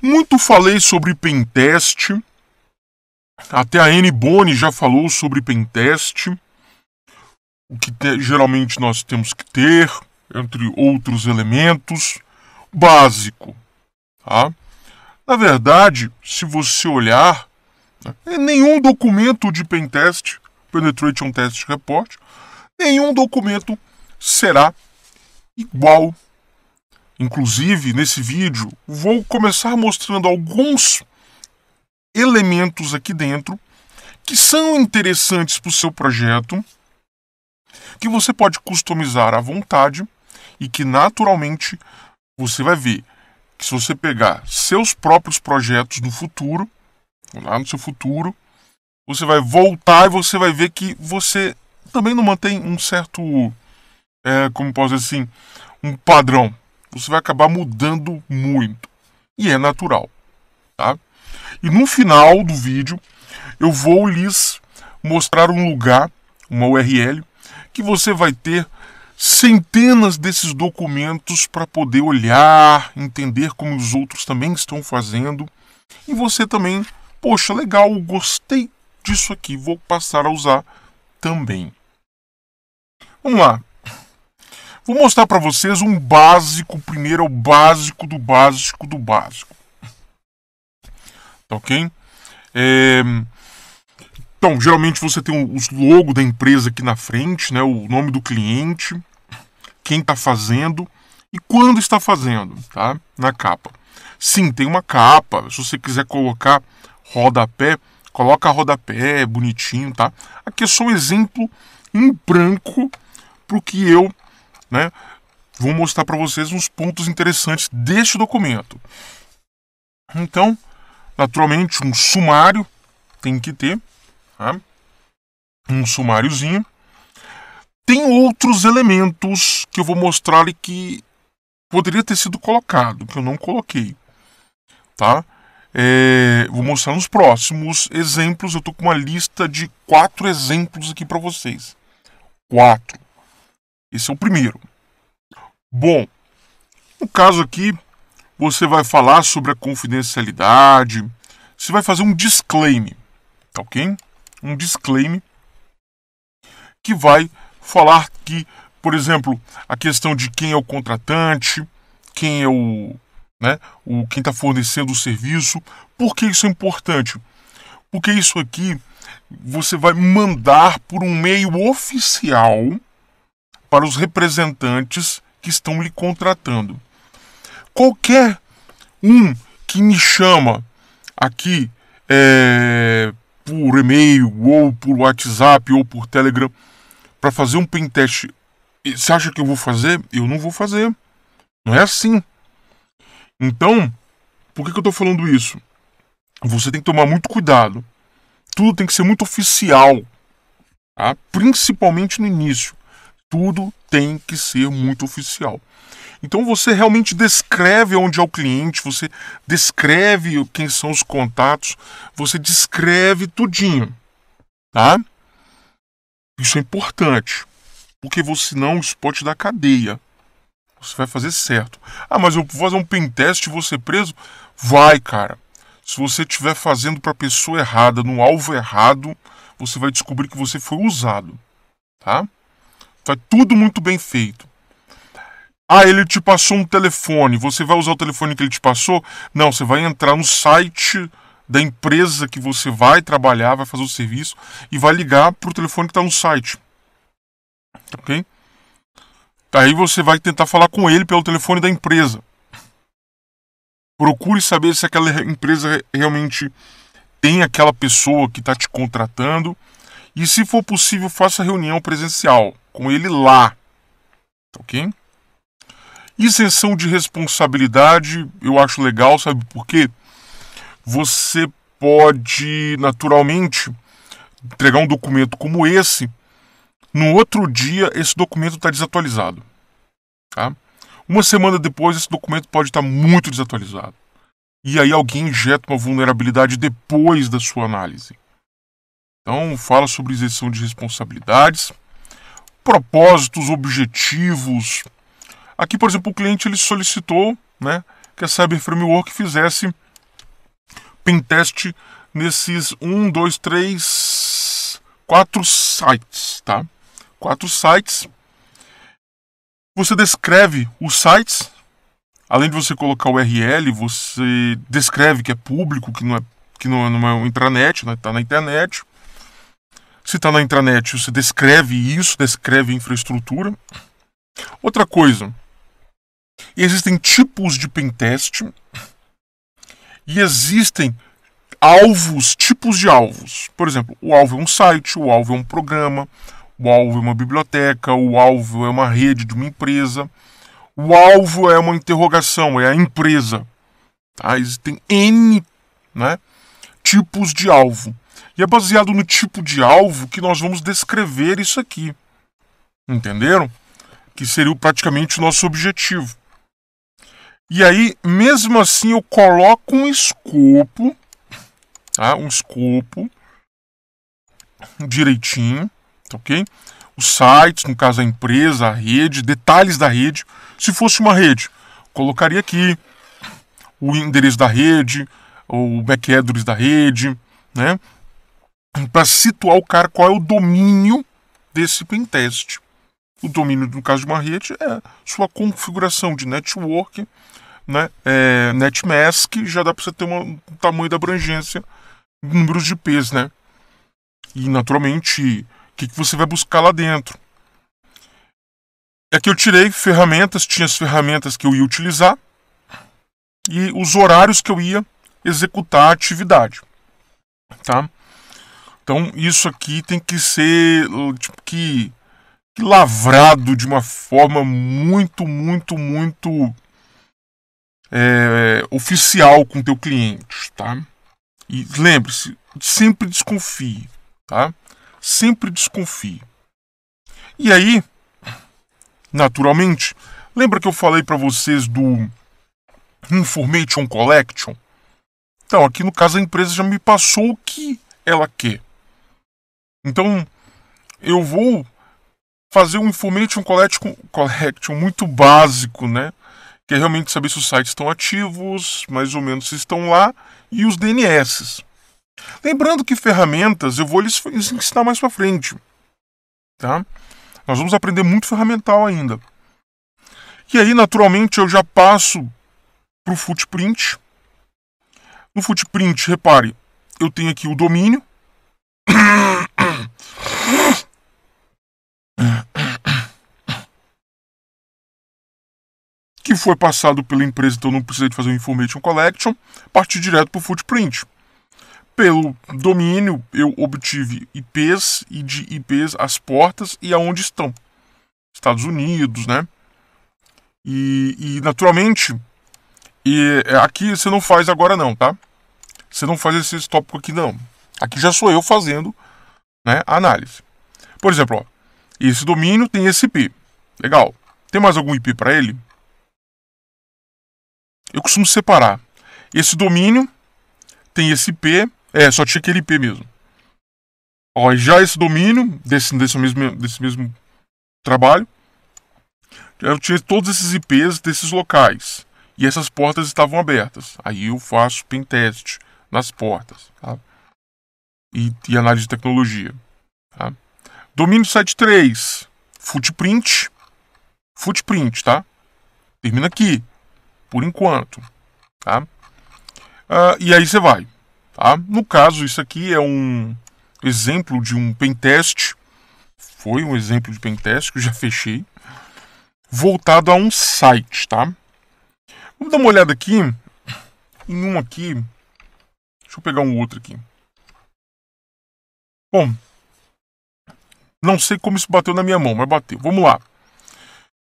Muito falei sobre pentest. Até a Anne Boni já falou sobre pentest. O que te, geralmente nós temos que ter, entre outros elementos. Básico. Tá? Na verdade, se você olhar, né, nenhum documento de pentest, Penetration Test Report, nenhum documento será igual Inclusive, nesse vídeo, vou começar mostrando alguns elementos aqui dentro que são interessantes para o seu projeto, que você pode customizar à vontade e que naturalmente você vai ver que se você pegar seus próprios projetos no futuro, lá no seu futuro, você vai voltar e você vai ver que você também não mantém um certo, é, como posso dizer assim, um padrão você vai acabar mudando muito. E é natural. Tá? E no final do vídeo, eu vou lhes mostrar um lugar, uma URL, que você vai ter centenas desses documentos para poder olhar, entender como os outros também estão fazendo. E você também, poxa, legal, gostei disso aqui, vou passar a usar também. Vamos lá, Vou mostrar para vocês um básico, primeiro é o básico do básico do básico. Tá ok? É... Então, geralmente você tem os logos da empresa aqui na frente, né? o nome do cliente, quem está fazendo e quando está fazendo, tá? Na capa. Sim, tem uma capa. Se você quiser colocar rodapé, coloca rodapé, bonitinho, tá? Aqui é só um exemplo em branco para o que eu né? Vou mostrar para vocês uns pontos interessantes deste documento. Então, naturalmente, um sumário tem que ter, tá? um sumáriozinho. Tem outros elementos que eu vou mostrar ali que poderia ter sido colocado, que eu não coloquei, tá? É, vou mostrar nos próximos exemplos. Eu estou com uma lista de quatro exemplos aqui para vocês. Quatro. Esse é o primeiro. Bom, no caso aqui, você vai falar sobre a confidencialidade, você vai fazer um disclaimer, tá ok? Um disclaimer que vai falar que, por exemplo, a questão de quem é o contratante, quem é o, né, o quem está fornecendo o serviço, por que isso é importante? Porque isso aqui você vai mandar por um meio oficial para os representantes que estão lhe contratando. Qualquer um que me chama aqui é, por e-mail, ou por WhatsApp, ou por Telegram, para fazer um pentest, você acha que eu vou fazer? Eu não vou fazer. Não é assim. Então, por que, que eu estou falando isso? Você tem que tomar muito cuidado. Tudo tem que ser muito oficial, tá? principalmente no início tudo tem que ser muito oficial. Então você realmente descreve onde é o cliente, você descreve quem são os contatos, você descreve tudinho, tá? Isso é importante, porque senão não pode dar cadeia. Você vai fazer certo. Ah, mas eu vou fazer um pen test e você preso? Vai, cara. Se você estiver fazendo para a pessoa errada, no alvo errado, você vai descobrir que você foi usado, tá? Tá tudo muito bem feito. Ah, ele te passou um telefone. Você vai usar o telefone que ele te passou? Não, você vai entrar no site da empresa que você vai trabalhar, vai fazer o serviço e vai ligar pro telefone que está no site. Ok? Aí você vai tentar falar com ele pelo telefone da empresa. Procure saber se aquela empresa realmente tem aquela pessoa que está te contratando. E se for possível, faça reunião presencial com ele lá. Ok? Isenção de responsabilidade eu acho legal, sabe por quê? Você pode naturalmente entregar um documento como esse, no outro dia esse documento está desatualizado. Tá? Uma semana depois esse documento pode estar tá muito desatualizado. E aí alguém injeta uma vulnerabilidade depois da sua análise. Então fala sobre isenção de responsabilidades propósitos, objetivos. Aqui, por exemplo, o cliente ele solicitou né, que a Cyber Framework fizesse pentest nesses um, dois, três, quatro sites, tá? Quatro sites. Você descreve os sites, além de você colocar o URL, você descreve que é público, que não é que não, é, não é um intranet, está né? Tá na internet se está na intranet, você descreve isso, descreve infraestrutura. Outra coisa, existem tipos de pentest e existem alvos, tipos de alvos. Por exemplo, o alvo é um site, o alvo é um programa, o alvo é uma biblioteca, o alvo é uma rede de uma empresa, o alvo é uma interrogação, é a empresa. Tá? Existem N né, tipos de alvo. E é baseado no tipo de alvo que nós vamos descrever isso aqui. Entenderam? Que seria praticamente o nosso objetivo. E aí, mesmo assim, eu coloco um escopo, tá? Um escopo direitinho, tá ok? Os sites, no caso a empresa, a rede, detalhes da rede. Se fosse uma rede, colocaria aqui o endereço da rede, o back da rede, né? para situar o cara qual é o domínio desse pentest. O domínio, no caso de uma rede, é sua configuração de network, né? É, netmask, já dá para você ter um tamanho da abrangência, números de P's, né? E, naturalmente, o que, que você vai buscar lá dentro. é que eu tirei ferramentas, tinha as ferramentas que eu ia utilizar e os horários que eu ia executar a atividade. Tá? Então isso aqui tem que ser tipo, que, que lavrado de uma forma muito, muito, muito é, oficial com o teu cliente, tá? E lembre-se, sempre desconfie, tá? Sempre desconfie. E aí, naturalmente, lembra que eu falei para vocês do Information Collection? Então, aqui no caso a empresa já me passou o que ela quer. Então, eu vou fazer um information collection, collection muito básico, né? Que é realmente saber se os sites estão ativos, mais ou menos se estão lá, e os DNS. Lembrando que ferramentas eu vou lhes ensinar mais para frente, tá? Nós vamos aprender muito ferramental ainda. E aí, naturalmente, eu já passo para o footprint. No footprint, repare, eu tenho aqui o domínio, que foi passado pela empresa, então não precisei de fazer o Information Collection, parti direto para o Footprint. Pelo domínio, eu obtive IPs e de IPs as portas e aonde estão. Estados Unidos, né? E, e naturalmente, e é, aqui você não faz agora não, tá? Você não faz esse tópico aqui não. Aqui já sou eu fazendo né, a análise. Por exemplo, ó, esse domínio tem esse IP. Legal. Tem mais algum IP para ele? Eu costumo separar. Esse domínio tem esse IP. É, só tinha aquele IP mesmo. Ó, já esse domínio, desse, desse, mesmo, desse mesmo trabalho, eu tinha todos esses IPs desses locais. E essas portas estavam abertas. Aí eu faço pentest nas portas. Tá? e, e análise de tecnologia. Tá? Domínio 7.3, footprint, footprint, tá? Termina aqui, por enquanto, tá? Uh, e aí você vai, tá? No caso, isso aqui é um exemplo de um pentest, foi um exemplo de pentest que eu já fechei, voltado a um site, tá? Vamos dar uma olhada aqui, em um aqui, deixa eu pegar um outro aqui. Bom, não sei como isso bateu na minha mão, mas bateu. Vamos lá.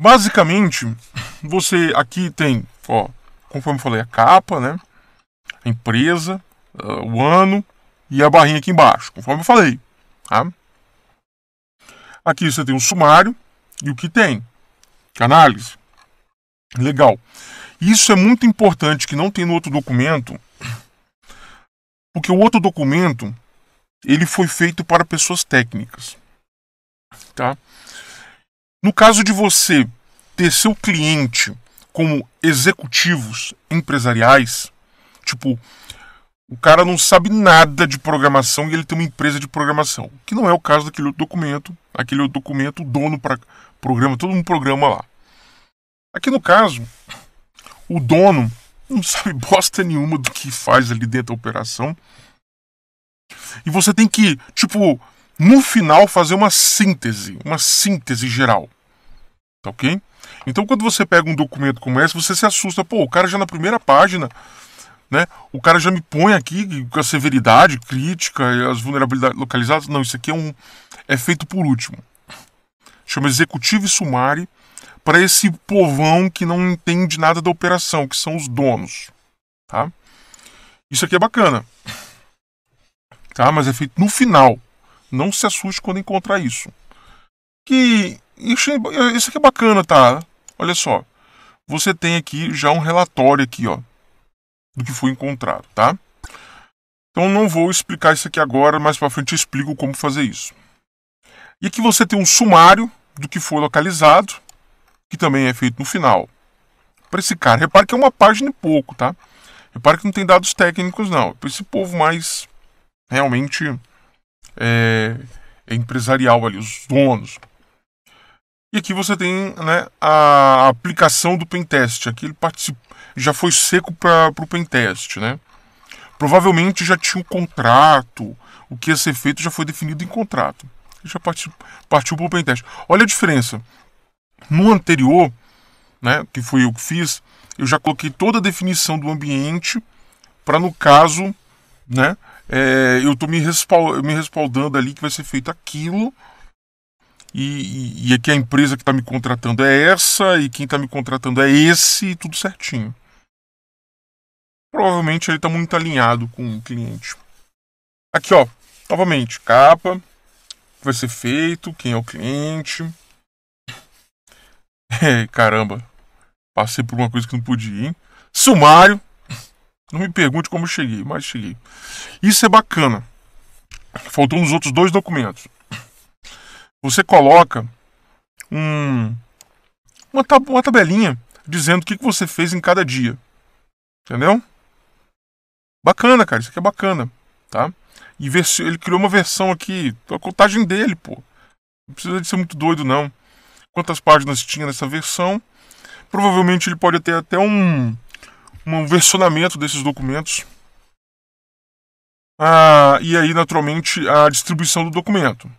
Basicamente, você aqui tem, ó, conforme eu falei, a capa, né? A empresa, uh, o ano e a barrinha aqui embaixo, conforme eu falei, tá? Aqui você tem o sumário e o que tem, análise. Legal. Isso é muito importante que não tem no outro documento, porque o outro documento ele foi feito para pessoas técnicas. Tá? No caso de você ter seu cliente como executivos empresariais, tipo, o cara não sabe nada de programação e ele tem uma empresa de programação, que não é o caso daquele outro documento, aquele outro documento, o dono para programa, todo um programa lá. Aqui no caso, o dono não sabe bosta nenhuma do que faz ali dentro da operação, e você tem que, tipo, no final fazer uma síntese, uma síntese geral. Tá ok? Então quando você pega um documento como esse, você se assusta, pô, o cara já na primeira página, né? O cara já me põe aqui com a severidade crítica as vulnerabilidades localizadas. Não, isso aqui é um é feito por último. Chama executivo e sumário para esse povão que não entende nada da operação, que são os donos, tá? Isso aqui é bacana tá? Mas é feito no final. Não se assuste quando encontrar isso. Que é, isso, aqui é bacana, tá? Olha só. Você tem aqui já um relatório aqui, ó, do que foi encontrado, tá? Então não vou explicar isso aqui agora, mais para frente eu explico como fazer isso. E aqui você tem um sumário do que foi localizado, que também é feito no final. Para esse cara, repare que é uma página e pouco, tá? Repare que não tem dados técnicos não, para esse povo mais realmente é, é, empresarial ali, os donos. E aqui você tem né, a aplicação do pentest. Aqui ele já foi seco para o pentest. Né? Provavelmente já tinha um contrato, o que ia ser feito já foi definido em contrato. Ele já partiu, partiu para o pentest. Olha a diferença. No anterior, né, que foi eu que fiz, eu já coloquei toda a definição do ambiente para, no caso, né, é, eu estou me, respal me respaldando ali que vai ser feito aquilo. E, e, e aqui a empresa que está me contratando é essa, e quem está me contratando é esse, e tudo certinho. Provavelmente ele está muito alinhado com o cliente. Aqui, ó, novamente, capa, vai ser feito, quem é o cliente. É, caramba, passei por uma coisa que não podia, hein? Sumário, não me pergunte como cheguei, mas cheguei. Isso é bacana. Faltou uns outros dois documentos. Você coloca um, uma, tab uma tabelinha dizendo o que, que você fez em cada dia. Entendeu? Bacana, cara. Isso aqui é bacana. Tá? E ele criou uma versão aqui, a contagem dele, pô. Não precisa de ser muito doido, não. Quantas páginas tinha nessa versão? Provavelmente ele pode ter até um um versionamento desses documentos. Ah, e aí, naturalmente, a distribuição do documento.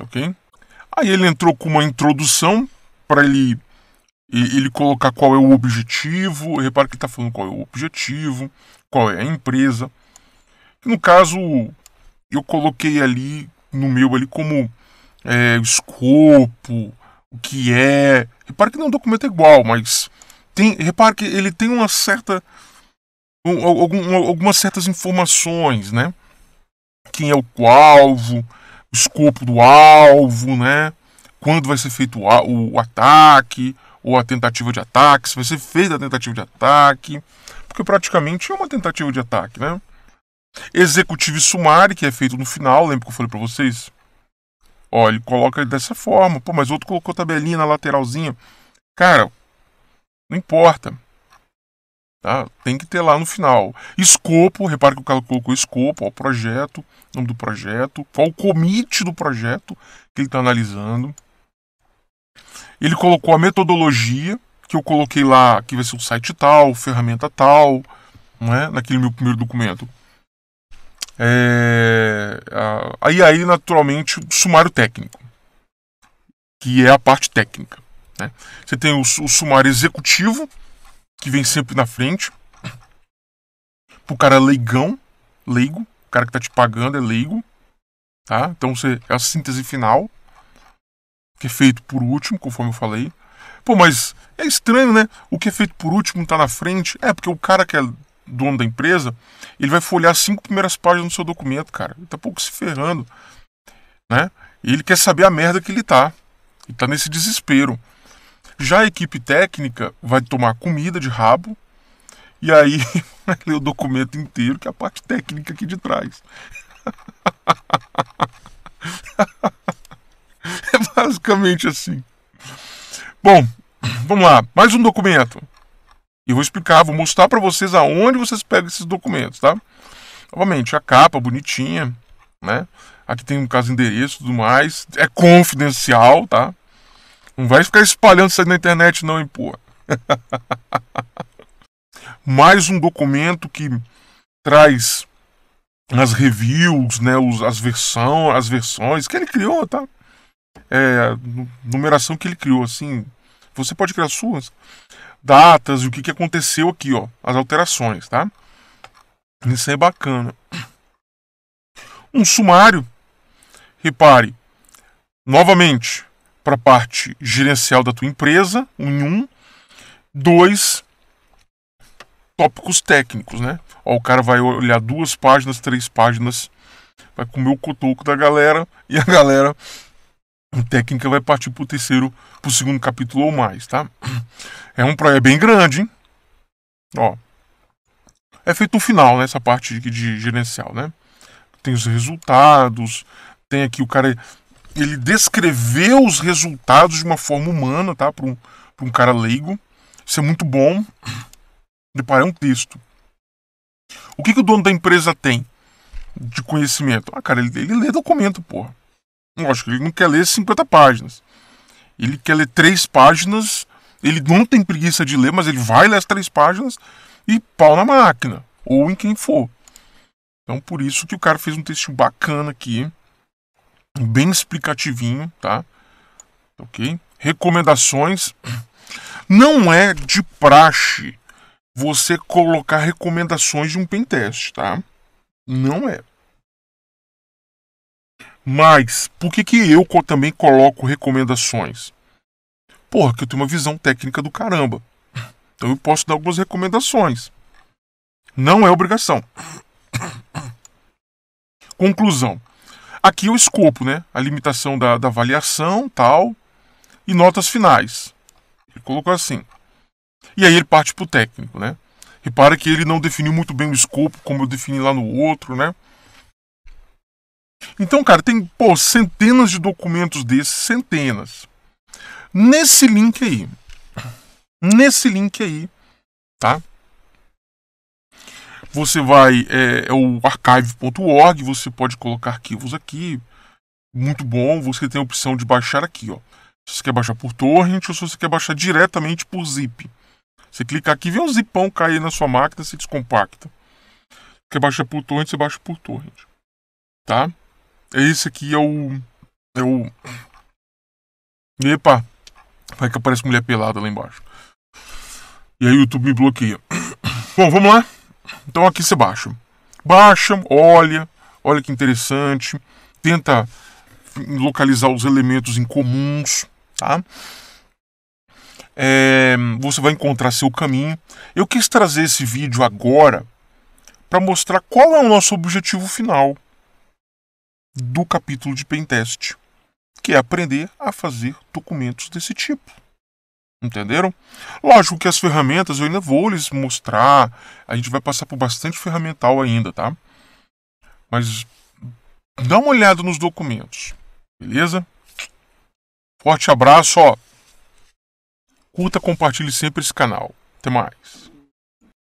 Ok? Aí ele entrou com uma introdução para ele, ele colocar qual é o objetivo. Repara que ele está falando qual é o objetivo, qual é a empresa. No caso, eu coloquei ali no meu ali como é, escopo, o que é. Repara que não, um documento é igual, mas tem, repare que ele tem uma certa algumas certas informações, né? Quem é o alvo, o escopo do alvo, né? Quando vai ser feito o, o ataque ou a tentativa de ataque, se vai ser feita a tentativa de ataque, porque praticamente é uma tentativa de ataque, né? Executivo sumário, que é feito no final, lembra que eu falei para vocês? Olha, ele coloca dessa forma, pô, mas outro colocou tabelinha na lateralzinha. Cara, não importa. Tá? Tem que ter lá no final. Escopo, repara que o cara colocou escopo, ó, projeto, nome do projeto, qual o comitê do projeto que ele está analisando. Ele colocou a metodologia, que eu coloquei lá, que vai ser o site tal, ferramenta tal, não é? naquele meu primeiro documento. É, aí, aí, naturalmente, o sumário técnico, que é a parte técnica. Né? Você tem o, o sumário executivo, que vem sempre na frente, pro cara leigão, leigo, o cara que tá te pagando é leigo, tá? Então você é a síntese final, que é feito por último, conforme eu falei. Pô, mas é estranho, né? O que é feito por último tá na frente. É porque o cara que é dono da empresa, ele vai folhear as cinco primeiras páginas do seu documento, cara. Ele tá pouco se ferrando, né? E ele quer saber a merda que ele tá. Ele tá nesse desespero. Já a equipe técnica vai tomar comida de rabo e aí vai ler o documento inteiro, que é a parte técnica aqui de trás. É basicamente assim. Bom, vamos lá. Mais um documento. E vou explicar, vou mostrar para vocês aonde vocês pegam esses documentos, tá? Novamente, a capa bonitinha, né? Aqui tem um caso endereço e tudo mais. É confidencial, tá? Não vai ficar espalhando isso aí na internet, não, hein, porra. Mais um documento que traz as reviews, né, os, as, versão, as versões que ele criou, tá? É, numeração que ele criou, assim. Você pode criar suas datas e o que, que aconteceu aqui, ó. As alterações, tá? Isso é bacana. Um sumário. Repare, novamente, para a parte gerencial da tua empresa, um em um. Dois, tópicos técnicos, né? Ó, o cara vai olhar duas páginas, três páginas, vai comer o cotoco da galera e a galera em técnica vai partir para o terceiro, para o segundo capítulo ou mais, tá? É um projeto é bem grande, hein? Ó, é feito o final, né? Essa parte de, de gerencial, né? Tem os resultados, tem aqui o cara ele descreveu os resultados de uma forma humana, tá? Para um, um cara leigo. Isso é muito bom. Deparar um texto. O que, que o dono da empresa tem de conhecimento? Ah, cara, ele, ele lê documento, porra. Lógico, ele não quer ler 50 páginas. Ele quer ler três páginas. Ele não tem preguiça de ler, mas ele vai ler as três páginas e pau na máquina. Ou em quem for. Então, por isso que o cara fez um texto bacana aqui bem explicativinho, tá? Ok? Recomendações. Não é de praxe você colocar recomendações de um pentest, tá? Não é. Mas por que, que eu também coloco recomendações? Porra, que eu tenho uma visão técnica do caramba. Então eu posso dar algumas recomendações. Não é obrigação. Conclusão. Aqui é o escopo, né? A limitação da, da avaliação, tal, e notas finais. Ele colocou assim. E aí ele parte para o técnico, né? Repara que ele não definiu muito bem o escopo, como eu defini lá no outro, né? Então, cara, tem pô, centenas de documentos desses, centenas. Nesse link aí, nesse link aí, tá? Você vai, é, é o archive.org, você pode colocar arquivos aqui, muito bom. Você tem a opção de baixar aqui, ó. Se você quer baixar por torrent ou se você quer baixar diretamente por zip. Você clica aqui, vê um zipão cair na sua máquina, se descompacta. Quer baixar por torrent, você baixa por torrent. Tá? Esse aqui é o. É o. Epa! Vai que aparece mulher pelada lá embaixo. E aí o YouTube me bloqueia. Bom, vamos lá. Então aqui você baixa. Baixa, olha, olha que interessante, tenta localizar os elementos incomuns, tá? É, você vai encontrar seu caminho. Eu quis trazer esse vídeo agora para mostrar qual é o nosso objetivo final do capítulo de pentest, que é aprender a fazer documentos desse tipo. Entenderam? Lógico que as ferramentas eu ainda vou lhes mostrar. A gente vai passar por bastante ferramental ainda, tá? Mas dá uma olhada nos documentos, beleza? Forte abraço, ó. Curta, compartilhe sempre esse canal. Até mais.